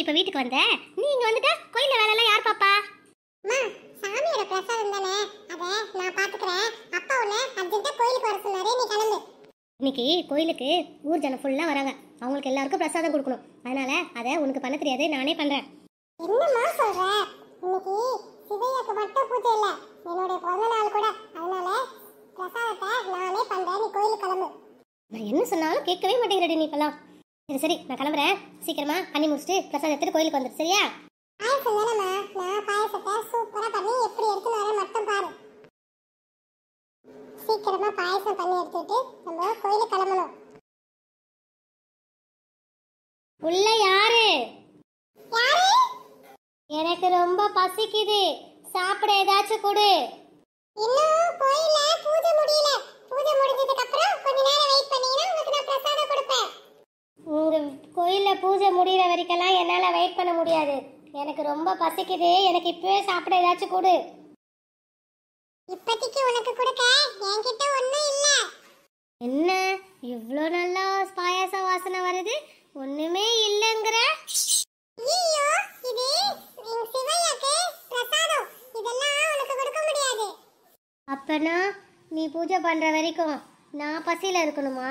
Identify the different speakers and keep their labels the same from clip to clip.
Speaker 1: நீ இப்ப வீட்டுக்கு வந்த நீ இங்க வந்துட்ட கோயில வேலை எல்லாம் யார் பாப்பா
Speaker 2: அம்மா சாமியோட பிரசாதம் தானே அத நான் பாத்துக்கிறேன் அப்பா உன்ன அர்ஜென்ட்டா கோயிலுக்கு வர சொன்னாரு நீ கிளம்பு
Speaker 1: இன்னைக்கு கோயிலுக்கு ஊர் ஜனம் ஃபுல்லா வராங்க அவங்களுக்கு எல்லாருக்கும் பிரசாதம் கொடுக்கணும் அதனால அத உனக்கு பண்ண தெரியாது நானே பண்றேன் என்னம்மா சொல்ற இன்னைக்கு
Speaker 2: சிவையாக்கு மட்டும் பூஜை இல்ல என்னோட பிறந்த நாள் கூட அதனால பிரசாதத்தை நானே பண்றேன் நீ கோயிலுக்கு கிளம்பு
Speaker 1: நான் என்ன சொன்னாலும் கேட்கவே மாட்டேங்கிறேன் நீ இப்பெல்லாம் சரி சரி நான் கிளம்புறேன் சீக்கிரமா பண்ணி முடிச்சுட்டு பிரசாதம் எடுத்துட்டு கோயிலுக்கு வந்துடு சரியா
Speaker 2: பாயசம் வேணாமா நான் பாயசத்தை சூப்பரா பண்ணி எப்படி எடுத்துன்னு வரேன் மட்டும் பாரு சீக்கிரமா பாயசம் பண்ணி எடுத்துட்டு நம்ம கோயிலுக்கு கிளம்பணும்
Speaker 1: உள்ள யாரு யாரு எனக்கு ரொம்ப பசிக்குது சாப்பிட ஏதாச்சும் கொடு இன்னும் கோயில்ல பூஜை முடியல பூஜை
Speaker 2: முடிஞ்சதுக்கு அப்புறம் கொஞ்ச நேரம் வெயிட் பண்ணீங்கன்னா உங்களுக்கு நான் பிரசாதம் கொடுப்பேன்
Speaker 1: இந்த கோயிலில் பூஜை முடிகிற வரைக்கெல்லாம் என்னால் வெயிட் பண்ண முடியாது எனக்கு ரொம்ப பசிக்குது எனக்கு இப்பவே சாப்பிட ஏதாச்சும் கொடு இப்போதைக்கு உனக்கு கொடுக்க என்கிட்ட ஒன்றும் இல்லை என்ன இவ்வளோ நல்லா பாயாச வாசனை வருது ஒன்றுமே
Speaker 2: இல்லைங்கிற ஐயோ இது பிரசாதம் இதெல்லாம் உனக்கு கொடுக்க முடியாது
Speaker 1: அப்பனா நீ பூஜை பண்ற வரைக்கும் நான் பசியில இருக்கணுமா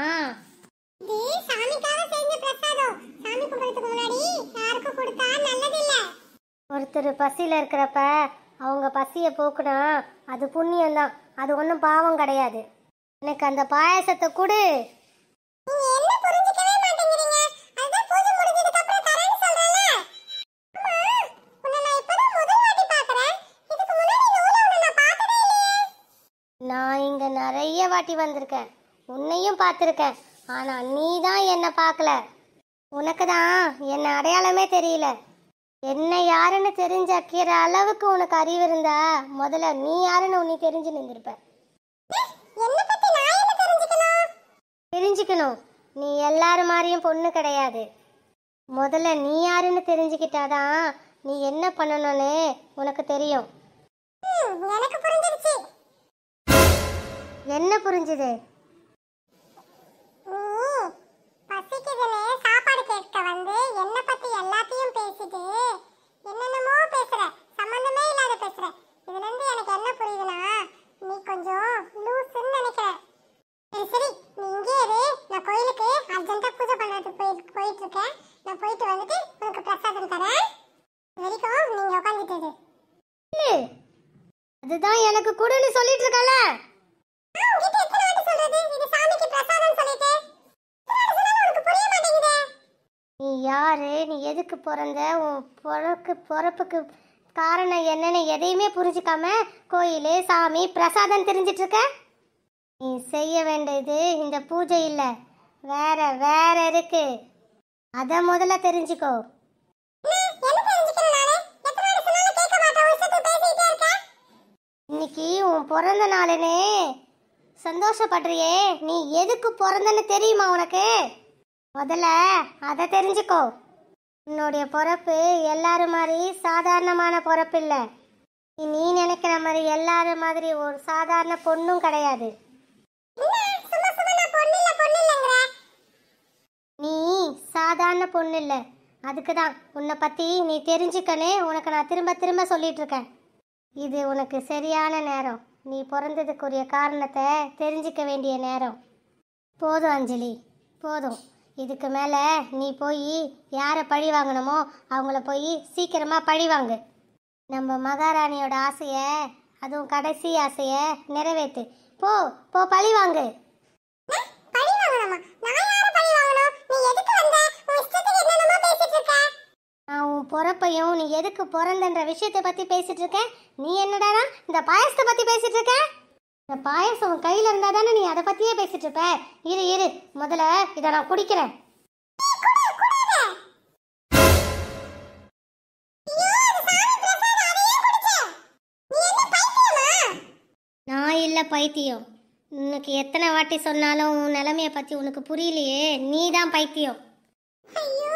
Speaker 1: ஒருத்தர் பசியில் இருக்கிறப்ப அவங்க பசியை போக்குனா அது புண்ணியம்தான் அது ஒன்றும் பாவம் கிடையாது எனக்கு அந்த பாயாசத்தை கொடு நான் இங்கே நிறைய வாட்டி வந்திருக்கேன் உன்னையும் பார்த்துருக்கேன் ஆனால் நீ தான் என்னை பார்க்கல உனக்கு தான் என்னை அடையாளமே தெரியல என்ன யாருன்னு தெரிஞ்ச அளவுக்கு உனக்கு அறிவு இருந்தா முதல்ல நீ யாருன்னு உன்னை தெரிஞ்சு நின்றுருப்ப தெரிஞ்சுக்கணும் நீ எல்லாரும் மாதிரியும் பொண்ணு கிடையாது முதல்ல நீ யாருன்னு தெரிஞ்சுக்கிட்டாதான் நீ என்ன பண்ணணும்னு உனக்கு தெரியும் என்ன புரிஞ்சுது
Speaker 2: போயிட்டு இருக்கேன் நான் போயிட்டு வந்துட்டு உனக்கு பிரசாதம் தரேன் வரைக்கும் நீங்க உட்காந்துட்டு
Speaker 1: அதுதான் எனக்கு கூடன்னு சொல்லிட்டு இருக்கல நீ யாரு நீ எதுக்கு பிறந்த உன் பிறக்கு பிறப்புக்கு காரணம் என்னன்னு எதையுமே புரிஞ்சுக்காம கோயில் சாமி பிரசாதம் தெரிஞ்சிட்டு இருக்க நீ செய்ய வேண்டியது இந்த பூஜை இல்லை வேற வேற இருக்குது அத முதல்ல தெரிஞ்சுக்கோ இன்னைக்கு உன் பிறந்த நாளுனே சந்தோஷப்படுறியே நீ எதுக்கு பிறந்தன்னு தெரியுமா உனக்கு முதல்ல அதை தெரிஞ்சுக்கோ உன்னுடைய பிறப்பு எல்லாரு மாதிரி சாதாரணமான பிறப்பு இல்லை நீ நினைக்கிற மாதிரி எல்லாரும் மாதிரி ஒரு சாதாரண பொண்ணும் கிடையாது சாதாரண பொண்ணு இல்லை அதுக்கு தான் உன்னை பற்றி நீ தெரிஞ்சுக்கனே உனக்கு நான் திரும்ப திரும்ப சொல்லிகிட்ருக்கேன் இது உனக்கு சரியான நேரம் நீ பிறந்ததுக்குரிய காரணத்தை தெரிஞ்சுக்க வேண்டிய நேரம் போதும் அஞ்சலி போதும் இதுக்கு மேலே நீ போய் யாரை பழி வாங்கணுமோ அவங்கள போய் சீக்கிரமாக பழி வாங்கு நம்ம மகாராணியோட ஆசையை அதுவும் கடைசி ஆசையை நிறைவேற்று போ போ பழி வாங்கு உன் பிறப்பையும் நீ எதுக்கு பிறந்தன்ற விஷயத்தை பற்றி பேசிட்டு இருக்க நீ என்னடா இந்த பாயசத்தை பற்றி பேசிட்டு இருக்க இந்த பாயசம் உன் கையில் இருந்தால் தானே நீ அதை பற்றியே பேசிட்டு இருப்ப இரு இரு முதல்ல இதை நான் குடிக்கிறேன் நான் இல்லை பைத்தியம் உனக்கு எத்தனை வாட்டி சொன்னாலும் உன் நிலைமையை பற்றி உனக்கு புரியலையே நீதான் பைத்தியம்
Speaker 2: ஐயோ